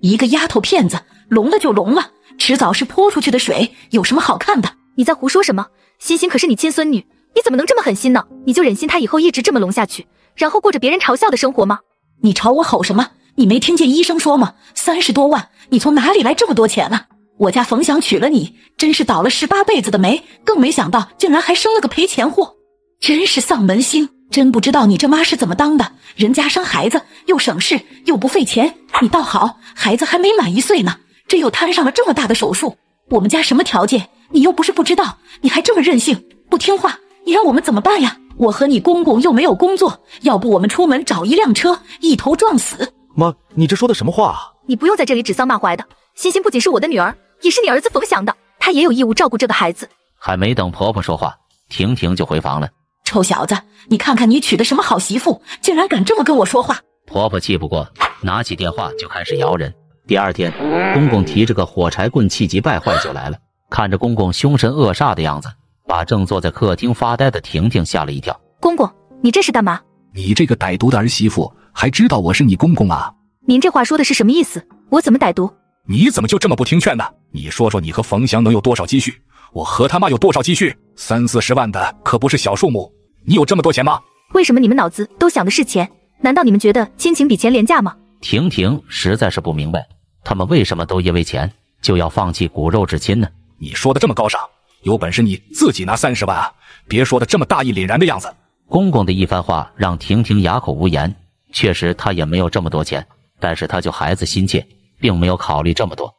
一个丫头片子，聋了就聋了，迟早是泼出去的水，有什么好看的？你在胡说什么？欣欣可是你亲孙女，你怎么能这么狠心呢？你就忍心她以后一直这么聋下去，然后过着别人嘲笑的生活吗？你朝我吼什么？你没听见医生说吗？三十多万，你从哪里来这么多钱啊？我家冯翔娶了你，真是倒了十八辈子的霉，更没想到竟然还生了个赔钱货，真是丧门星。真不知道你这妈是怎么当的，人家生孩子又省事又不费钱，你倒好，孩子还没满一岁呢，这又摊上了这么大的手术。我们家什么条件，你又不是不知道，你还这么任性不听话，你让我们怎么办呀？我和你公公又没有工作，要不我们出门找一辆车，一头撞死。妈，你这说的什么话？啊？你不用在这里指桑骂槐的。欣欣不仅是我的女儿，也是你儿子冯翔的，他也有义务照顾这个孩子。还没等婆婆说话，婷婷就回房了。臭小子，你看看你娶的什么好媳妇，竟然敢这么跟我说话！婆婆气不过，拿起电话就开始摇人。第二天，公公提着个火柴棍，气急败坏就来了。看着公公凶神恶煞的样子，把正坐在客厅发呆的婷婷吓了一跳。公公，你这是干嘛？你这个歹毒的儿媳妇，还知道我是你公公啊？您这话说的是什么意思？我怎么歹毒？你怎么就这么不听劝呢？你说说，你和冯翔能有多少积蓄？我和他妈有多少积蓄？三四十万的可不是小数目。你有这么多钱吗？为什么你们脑子都想的是钱？难道你们觉得亲情比钱廉价吗？婷婷实在是不明白，他们为什么都因为钱就要放弃骨肉至亲呢？你说的这么高尚，有本事你自己拿三十万，啊！别说的这么大义凛然的样子。公公的一番话让婷婷哑口无言。确实，她也没有这么多钱，但是她就孩子心切，并没有考虑这么多。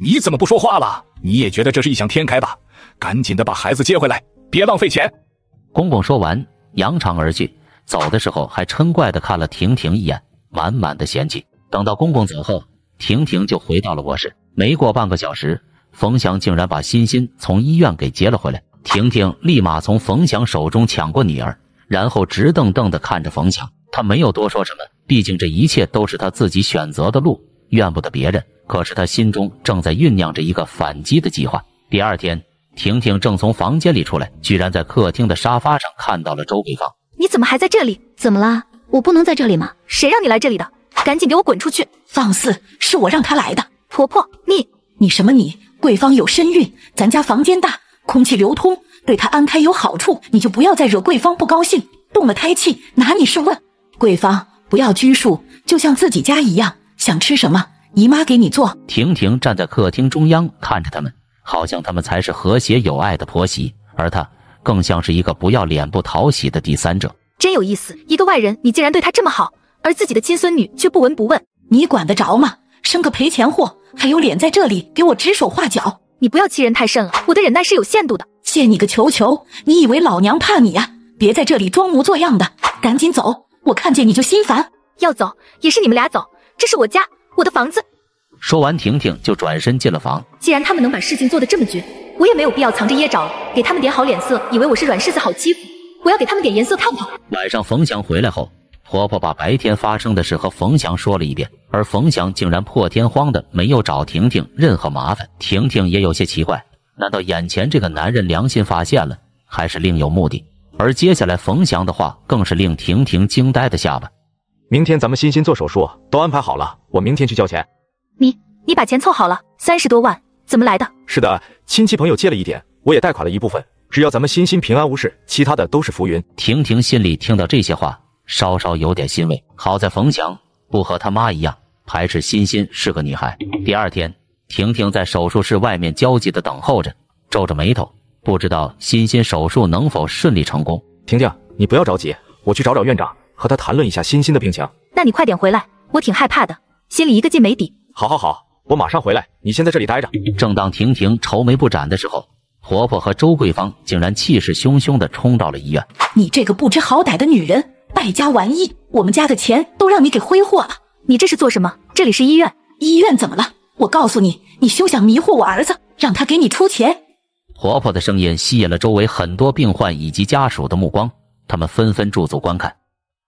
你怎么不说话了？你也觉得这是异想天开吧？赶紧的把孩子接回来，别浪费钱。公公说完，扬长而去，走的时候还嗔怪的看了婷婷一眼，满满的嫌弃。等到公公走后，婷婷就回到了卧室。没过半个小时，冯翔竟然把欣欣从医院给接了回来。婷婷立马从冯翔手中抢过女儿，然后直瞪瞪的看着冯翔。她没有多说什么，毕竟这一切都是他自己选择的路，怨不得别人。可是她心中正在酝酿着一个反击的计划。第二天。婷婷正从房间里出来，居然在客厅的沙发上看到了周桂芳。你怎么还在这里？怎么了？我不能在这里吗？谁让你来这里的？赶紧给我滚出去！放肆！是我让她来的。婆婆，你你什么你？桂芳有身孕，咱家房间大，空气流通，对她安胎有好处。你就不要再惹桂芳不高兴，动了胎气，拿你是问。桂芳，不要拘束，就像自己家一样，想吃什么，姨妈给你做。婷婷站在客厅中央，看着他们。好像他们才是和谐有爱的婆媳，而她更像是一个不要脸、不讨喜的第三者。真有意思，一个外人，你竟然对她这么好，而自己的亲孙女却不闻不问，你管得着吗？生个赔钱货，还有脸在这里给我指手画脚？你不要欺人太甚了，我的忍耐是有限度的。谢你个球球，你以为老娘怕你呀？别在这里装模作样的，赶紧走，我看见你就心烦。要走也是你们俩走，这是我家，我的房子。说完，婷婷就转身进了房。既然他们能把事情做得这么绝，我也没有必要藏着掖着，给他们点好脸色。以为我是软柿子好欺负，我要给他们点颜色看看。晚上，冯翔回来后，婆婆把白天发生的事和冯翔说了一遍，而冯翔竟然破天荒的没有找婷婷任何麻烦。婷婷也有些奇怪，难道眼前这个男人良心发现了，还是另有目的？而接下来冯翔的话更是令婷婷惊呆的下巴。明天咱们欣欣做手术都安排好了，我明天去交钱。你你把钱凑好了，三十多万，怎么来的？是的，亲戚朋友借了一点，我也贷款了一部分。只要咱们欣欣平安无事，其他的都是浮云。婷婷心里听到这些话，稍稍有点欣慰。好在冯强不和他妈一样排斥欣欣是个女孩。第二天，婷婷在手术室外面焦急的等候着，皱着眉头，不知道欣欣手术能否顺利成功。婷婷，你不要着急，我去找找院长，和他谈论一下欣欣的病情。那你快点回来，我挺害怕的，心里一个劲没底。好好好，我马上回来，你先在这里待着。正当婷婷愁眉不展的时候，婆婆和周桂芳竟然气势汹汹的冲到了医院。你这个不知好歹的女人，败家玩意，我们家的钱都让你给挥霍了，你这是做什么？这里是医院，医院怎么了？我告诉你，你休想迷惑我儿子，让他给你出钱。婆婆的声音吸引了周围很多病患以及家属的目光，他们纷纷驻足观看。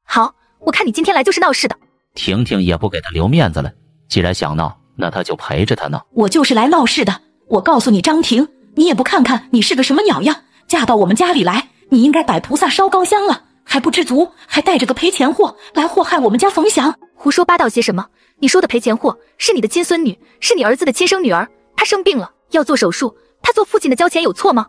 好，我看你今天来就是闹事的。婷婷也不给他留面子了。既然想闹，那他就陪着他闹。我就是来闹事的。我告诉你，张婷，你也不看看你是个什么鸟样，嫁到我们家里来，你应该摆菩萨烧高香了，还不知足，还带着个赔钱货来祸害我们家冯翔。胡说八道些什么？你说的赔钱货是你的亲孙女，是你儿子的亲生女儿，她生病了要做手术，她做父亲的交钱有错吗？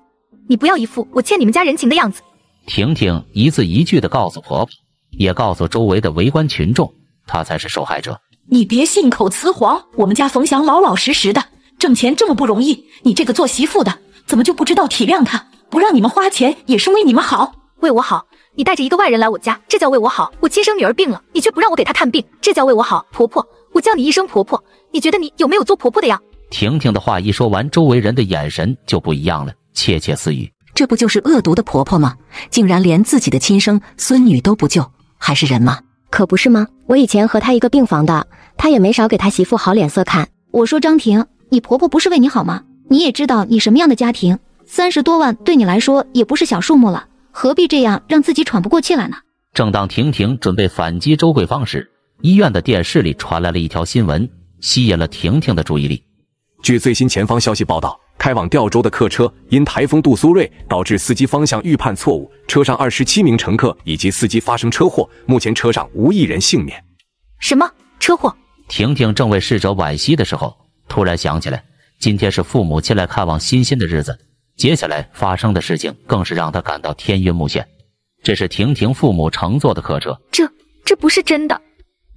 你不要一副我欠你们家人情的样子。婷婷一字一句地告诉婆婆，也告诉周围的围观群众，她才是受害者。你别信口雌黄！我们家冯翔老老实实的，挣钱这么不容易，你这个做媳妇的怎么就不知道体谅他？不让你们花钱也是为你们好，为我好。你带着一个外人来我家，这叫为我好？我亲生女儿病了，你却不让我给她看病，这叫为我好？婆婆，我叫你一声婆婆，你觉得你有没有做婆婆的呀？婷婷的话一说完，周围人的眼神就不一样了，窃窃私语。这不就是恶毒的婆婆吗？竟然连自己的亲生孙女都不救，还是人吗？可不是吗？我以前和他一个病房的，他也没少给他媳妇好脸色看。我说张婷，你婆婆不是为你好吗？你也知道你什么样的家庭，三十多万对你来说也不是小数目了，何必这样让自己喘不过气来呢？正当婷婷准备反击周桂芳时，医院的电视里传来了一条新闻，吸引了婷婷的注意力。据最新前方消息报道。开往吊州的客车因台风杜苏芮导致司机方向预判错误，车上二十七名乘客以及司机发生车祸，目前车上无一人幸免。什么车祸？婷婷正为逝者惋惜的时候，突然想起来，今天是父母亲来看望欣欣的日子。接下来发生的事情更是让她感到天晕目眩。这是婷婷父母乘坐的客车，这这不是真的！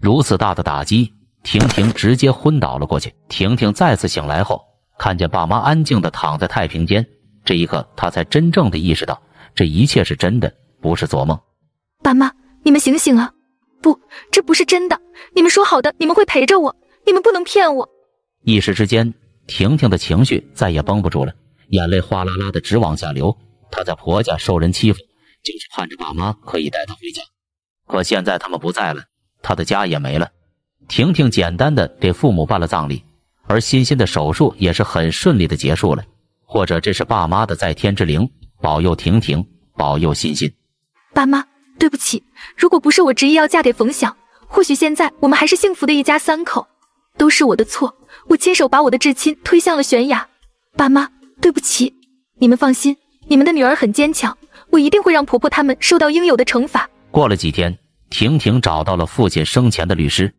如此大的打击，婷婷直接昏倒了过去。婷婷再次醒来后。看见爸妈安静的躺在太平间，这一刻他才真正的意识到这一切是真的，不是做梦。爸妈，你们醒醒啊！不，这不是真的。你们说好的，你们会陪着我，你们不能骗我。一时之间，婷婷的情绪再也绷不住了，眼泪哗啦啦的直往下流。她在婆家受人欺负，就是盼着爸妈可以带她回家。可现在他们不在了，她的家也没了。婷婷简单的给父母办了葬礼。而欣欣的手术也是很顺利的结束了，或者这是爸妈的在天之灵保佑婷婷，保佑欣欣。爸妈，对不起，如果不是我执意要嫁给冯响，或许现在我们还是幸福的一家三口。都是我的错，我亲手把我的至亲推向了悬崖。爸妈，对不起，你们放心，你们的女儿很坚强，我一定会让婆婆他们受到应有的惩罚。过了几天，婷婷找到了父亲生前的律师，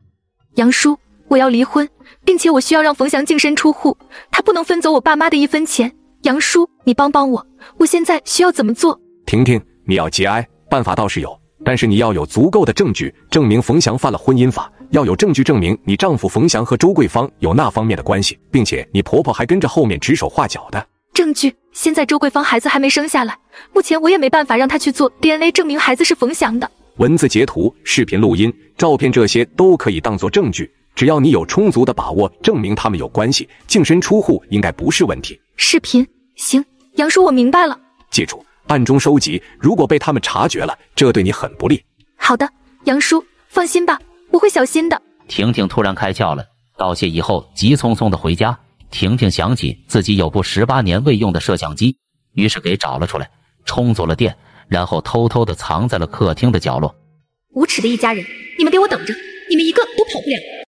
杨叔。我要离婚，并且我需要让冯翔净身出户，他不能分走我爸妈的一分钱。杨叔，你帮帮我，我现在需要怎么做？婷婷，你要节哀。办法倒是有，但是你要有足够的证据证明冯翔犯了婚姻法，要有证据证明你丈夫冯翔和周桂芳有那方面的关系，并且你婆婆还跟着后面指手画脚的。证据？现在周桂芳孩子还没生下来，目前我也没办法让她去做 DNA 证明孩子是冯翔的。文字截图、视频录音、照片这些都可以当做证据。只要你有充足的把握证明他们有关系，净身出户应该不是问题。视频行，杨叔，我明白了。记住，暗中收集，如果被他们察觉了，这对你很不利。好的，杨叔，放心吧，我会小心的。婷婷突然开窍了，道谢以后急匆匆的回家。婷婷想起自己有部十八年未用的摄像机，于是给找了出来，充足了电，然后偷偷的藏在了客厅的角落。无耻的一家人，你们给我等着，你们一个都跑不了。